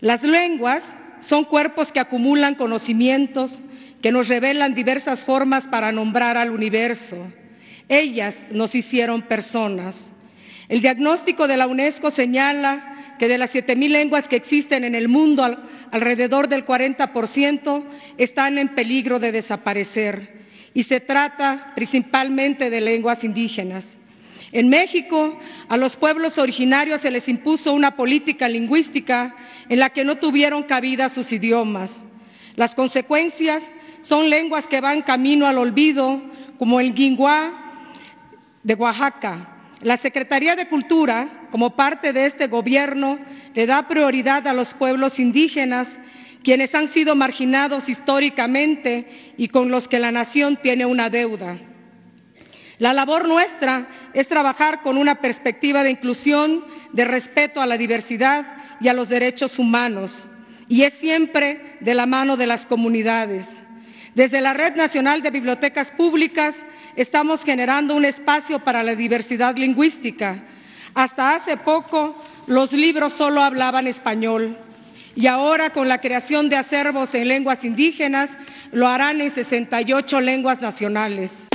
Las lenguas son cuerpos que acumulan conocimientos, que nos revelan diversas formas para nombrar al universo. Ellas nos hicieron personas. El diagnóstico de la UNESCO señala que de las 7.000 lenguas que existen en el mundo, alrededor del 40% están en peligro de desaparecer y se trata principalmente de lenguas indígenas. En México, a los pueblos originarios se les impuso una política lingüística en la que no tuvieron cabida sus idiomas. Las consecuencias son lenguas que van camino al olvido, como el guingua de Oaxaca. La Secretaría de Cultura, como parte de este gobierno, le da prioridad a los pueblos indígenas, quienes han sido marginados históricamente y con los que la nación tiene una deuda. La labor nuestra es trabajar con una perspectiva de inclusión, de respeto a la diversidad y a los derechos humanos, y es siempre de la mano de las comunidades. Desde la Red Nacional de Bibliotecas Públicas estamos generando un espacio para la diversidad lingüística. Hasta hace poco los libros solo hablaban español y ahora con la creación de acervos en lenguas indígenas lo harán en 68 lenguas nacionales.